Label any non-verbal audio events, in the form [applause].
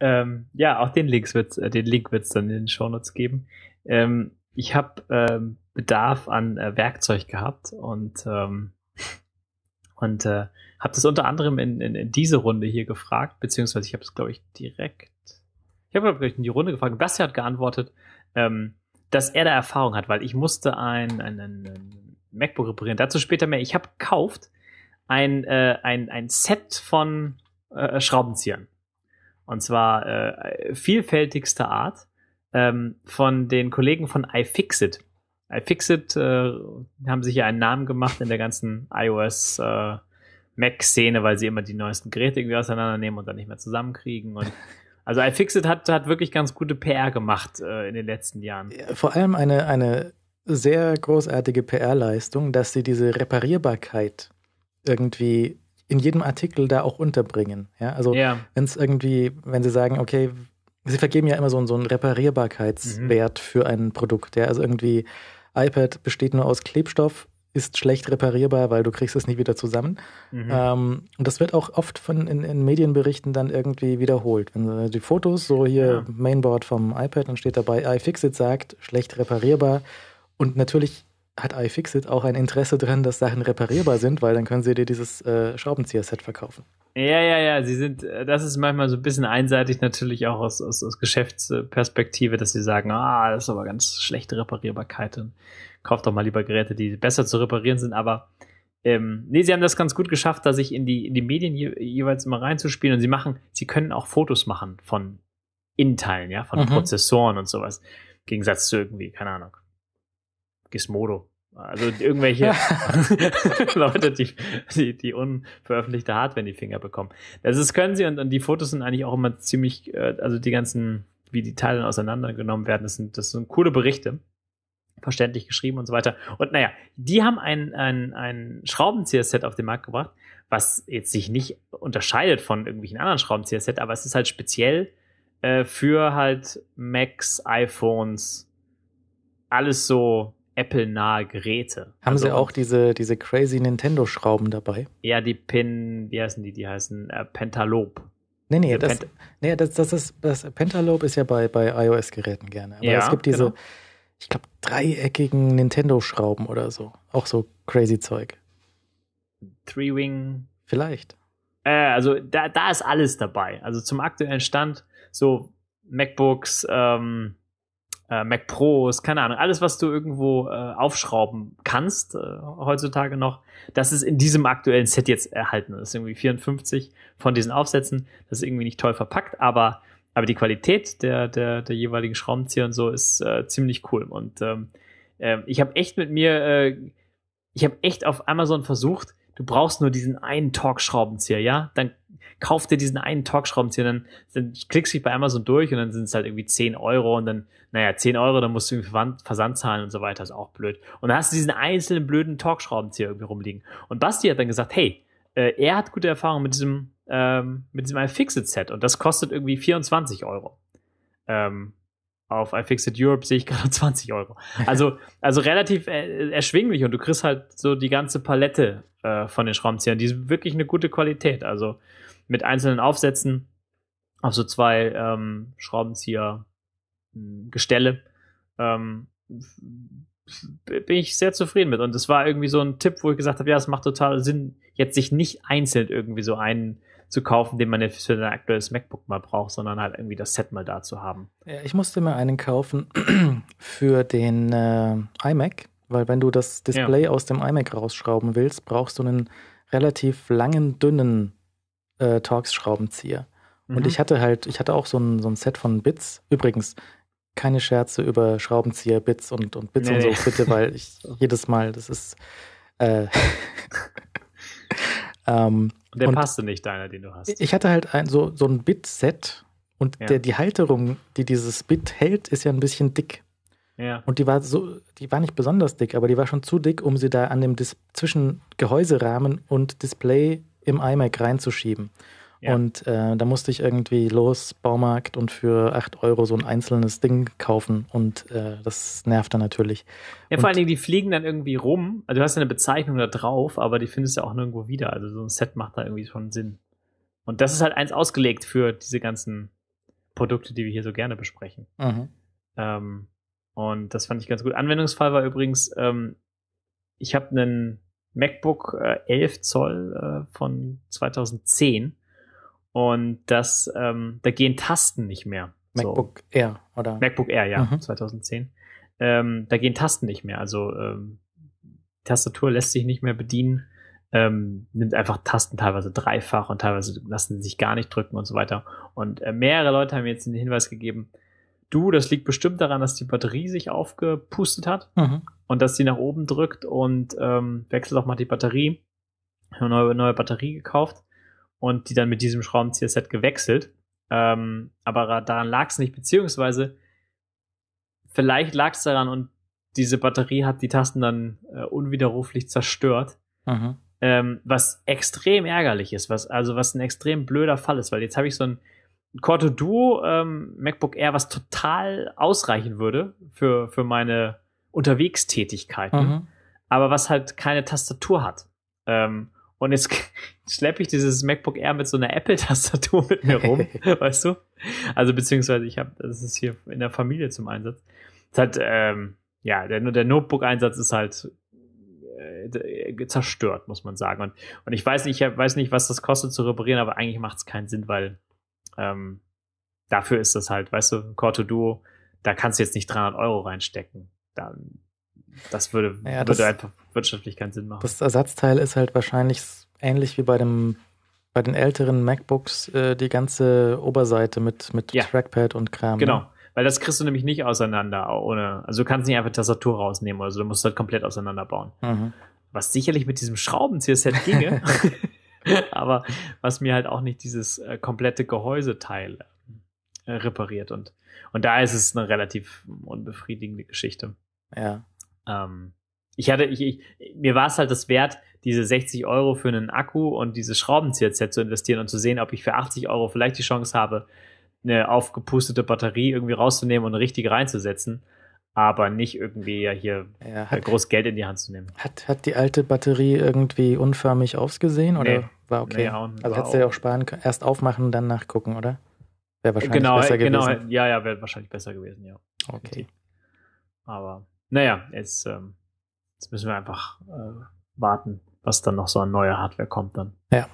Ähm, ja, auch den, Links wird's, äh, den Link wird es dann in den Shownotes geben. Ähm, ich habe ähm, Bedarf an äh, Werkzeug gehabt und, ähm, und äh, habe das unter anderem in, in, in, diese Runde hier gefragt, beziehungsweise ich habe es, glaube ich, direkt. Ich habe, glaube ich, in die Runde gefragt. Basti hat geantwortet, ähm, dass er da Erfahrung hat, weil ich musste ein, ein, ein, ein MacBook reparieren. Dazu später mehr. Ich habe gekauft ein, äh, ein, ein Set von äh, Schraubenziehern und zwar äh, vielfältigster Art ähm, von den Kollegen von iFixit. iFixit äh, haben sich ja einen Namen gemacht in der ganzen iOS äh, Mac-Szene, weil sie immer die neuesten Geräte irgendwie auseinandernehmen und dann nicht mehr zusammenkriegen. Und [laughs] also iFixit hat, hat wirklich ganz gute PR gemacht äh, in den letzten Jahren. vor allem eine, eine sehr großartige PR-Leistung, dass sie diese Reparierbarkeit irgendwie in jedem Artikel da auch unterbringen. Ja, also ja. wenn es irgendwie, wenn sie sagen, okay, sie vergeben ja immer so, so einen Reparierbarkeitswert mhm. für ein Produkt. Ja, also irgendwie iPad besteht nur aus Klebstoff, ist schlecht reparierbar, weil du kriegst es nicht wieder zusammen. Mhm. Ähm, und das wird auch oft von in, in Medienberichten dann irgendwie wiederholt. Wenn die Fotos, so hier ja. Mainboard vom iPad, dann steht dabei, iFixit sagt, schlecht reparierbar. Und natürlich hat iFixit auch ein Interesse dran, dass Sachen reparierbar sind, weil dann können sie dir dieses äh, Schraubenzieher-Set verkaufen. Ja, ja, ja, sie sind, äh, das ist manchmal so ein bisschen einseitig natürlich auch aus, aus, aus Geschäftsperspektive, dass sie sagen, ah, das ist aber ganz schlechte Reparierbarkeit und kauft doch mal lieber Geräte, die besser zu reparieren sind, aber ähm, nee, sie haben das ganz gut geschafft, da sich in die, in die Medien je, jeweils immer reinzuspielen und sie machen, sie können auch Fotos machen von Innenteilen, ja, von mhm. Prozessoren und sowas. Im Gegensatz zu irgendwie, keine Ahnung, Gizmodo also irgendwelche [laughs] Leute, die, die, die unveröffentlichte Hardware in die Finger bekommen. Das können sie und, und die Fotos sind eigentlich auch immer ziemlich, äh, also die ganzen, wie die Teile auseinandergenommen werden, das sind, das sind coole Berichte. Verständlich geschrieben und so weiter. Und naja, die haben ein, ein, ein Schraubenzieher-Set auf den Markt gebracht, was jetzt sich nicht unterscheidet von irgendwelchen anderen Schraubenzieher-Set, aber es ist halt speziell äh, für halt Macs, iPhones, alles so Apple-nahe Geräte. Haben also, sie auch diese, diese crazy Nintendo-Schrauben dabei? Ja, die Pin, wie heißen die? Die heißen äh, Pentalope. Nee, nee, äh, das, nee das, das ist, das Pentalope ist ja bei, bei iOS-Geräten gerne. Aber ja, es gibt diese, genau. ich glaube, dreieckigen Nintendo-Schrauben oder so. Auch so crazy Zeug. Three-Wing. Vielleicht. Äh, also da, da ist alles dabei. Also zum aktuellen Stand, so MacBooks, ähm, äh, Mac Pros, keine Ahnung, alles, was du irgendwo äh, aufschrauben kannst äh, heutzutage noch, das ist in diesem aktuellen Set jetzt erhalten Das ist. Irgendwie 54 von diesen Aufsätzen. Das ist irgendwie nicht toll verpackt, aber, aber die Qualität der, der, der jeweiligen Schraubenzieher und so ist äh, ziemlich cool. Und ähm, äh, ich habe echt mit mir, äh, ich habe echt auf Amazon versucht, du brauchst nur diesen einen Torx-Schraubenzieher, ja? Dann kauf dir diesen einen Talkschraubenzieher, dann, dann klickst du dich bei Amazon durch und dann sind es halt irgendwie 10 Euro und dann, naja, 10 Euro, dann musst du irgendwie Versand zahlen und so weiter, ist auch blöd. Und dann hast du diesen einzelnen blöden Torx-Schraubenzieher irgendwie rumliegen. Und Basti hat dann gesagt, hey, äh, er hat gute Erfahrungen mit diesem, ähm, mit diesem iFixit-Set und das kostet irgendwie 24 Euro. Ähm, auf iFixit Europe sehe ich gerade 20 [laughs] Euro. Also, also relativ äh, erschwinglich und du kriegst halt so die ganze Palette äh, von den Schraubenziehern. Die ist wirklich eine gute Qualität. Also mit einzelnen Aufsätzen auf so zwei ähm, Schraubenzieher hm, Gestelle. Ähm, bin ich sehr zufrieden mit. Und das war irgendwie so ein Tipp, wo ich gesagt habe, ja, es macht total Sinn, jetzt sich nicht einzeln irgendwie so einen zu kaufen, den man jetzt für ein aktuelles MacBook mal braucht, sondern halt irgendwie das Set mal da zu haben. Ja, ich musste mir einen kaufen [clears throat] für den äh, iMac, weil wenn du das Display ja. aus dem iMac rausschrauben willst, brauchst du einen relativ langen, dünnen äh, Torx-Schraubenzieher. Mhm. Und ich hatte halt, ich hatte auch so ein, so ein Set von Bits. Übrigens, keine Scherze über Schraubenzieher, Bits und, und Bits nee. und so, bitte, weil ich [laughs] jedes Mal, das ist. Äh, [laughs] ähm, und der und passte nicht, deiner, den du hast. Ich hatte halt ein, so, so ein Bit-Set und ja. der, die Halterung, die dieses Bit hält, ist ja ein bisschen dick. Ja. Und die war so, die war nicht besonders dick, aber die war schon zu dick, um sie da an dem Dis zwischen Gehäuserahmen und Display im iMac reinzuschieben. Ja. Und äh, da musste ich irgendwie los, Baumarkt und für 8 Euro so ein einzelnes Ding kaufen. Und äh, das nervt dann natürlich. Ja, vor und, allen Dingen, die fliegen dann irgendwie rum. Also du hast ja eine Bezeichnung da drauf, aber die findest du auch nirgendwo wieder. Also so ein Set macht da irgendwie schon Sinn. Und das ist halt eins ausgelegt für diese ganzen Produkte, die wir hier so gerne besprechen. Mhm. Ähm, und das fand ich ganz gut. Anwendungsfall war übrigens, ähm, ich habe einen MacBook äh, 11 Zoll äh, von 2010 und das, ähm, da gehen Tasten nicht mehr. MacBook so. Air, oder? MacBook Air, ja, mhm. 2010. Ähm, da gehen Tasten nicht mehr. Also ähm, Tastatur lässt sich nicht mehr bedienen, ähm, nimmt einfach Tasten teilweise dreifach und teilweise lassen sie sich gar nicht drücken und so weiter. Und äh, mehrere Leute haben jetzt den Hinweis gegeben, du, das liegt bestimmt daran, dass die Batterie sich aufgepustet hat. Mhm und dass sie nach oben drückt und ähm, wechselt auch mal die Batterie. eine neue, neue Batterie gekauft und die dann mit diesem Schraubenzieher-Set gewechselt. Ähm, aber daran lag es nicht, beziehungsweise vielleicht lag es daran und diese Batterie hat die Tasten dann äh, unwiderruflich zerstört. Mhm. Ähm, was extrem ärgerlich ist, was, also was ein extrem blöder Fall ist, weil jetzt habe ich so ein Corto Duo ähm, MacBook Air, was total ausreichen würde für, für meine Unterwegstätigkeiten, mhm. aber was halt keine Tastatur hat. Ähm, und jetzt [laughs] schleppe ich dieses MacBook Air mit so einer Apple-Tastatur mit mir rum, [laughs] weißt du? Also beziehungsweise ich habe, das ist hier in der Familie zum Einsatz. Es hat, ähm, ja, der, der Notebook-Einsatz ist halt äh, zerstört, muss man sagen. Und, und ich weiß nicht, ich weiß nicht, was das kostet zu reparieren, aber eigentlich macht es keinen Sinn, weil ähm, dafür ist das halt, weißt du, Corto Duo, da kannst du jetzt nicht 300 Euro reinstecken da, das würde, ja, das, würde einfach wirtschaftlich keinen Sinn machen. Das Ersatzteil ist halt wahrscheinlich ähnlich wie bei dem bei den älteren MacBooks äh, die ganze Oberseite mit, mit ja. Trackpad und Kram. Ne? Genau. Weil das kriegst du nämlich nicht auseinander ohne. Also du kannst nicht einfach Tastatur rausnehmen oder du musst halt komplett auseinanderbauen. Mhm. Was sicherlich mit diesem Schraubenzieher-Set ginge, [laughs] aber was mir halt auch nicht dieses äh, komplette Gehäuseteil äh, repariert und, und da ist es eine relativ unbefriedigende Geschichte. Ja. Ähm, ich hatte, ich, ich mir war es halt das wert, diese 60 Euro für einen Akku und dieses Schraubenzieher-Set zu investieren und zu sehen, ob ich für 80 Euro vielleicht die Chance habe, eine aufgepustete Batterie irgendwie rauszunehmen und eine richtige reinzusetzen, aber nicht irgendwie ja hier ja, hat, halt groß Geld in die Hand zu nehmen. Hat, hat die alte Batterie irgendwie unförmig ausgesehen oder nee, war okay? Nee, auch, also hättest du ja auch sparen können. Erst aufmachen, dann nachgucken, oder? Wäre wahrscheinlich genau, besser genau, gewesen. Genau, ja, ja, wäre wahrscheinlich besser gewesen, ja. Okay. Aber naja, jetzt, ähm, jetzt müssen wir einfach äh, warten, was dann noch so an neuer Hardware kommt dann. Ja.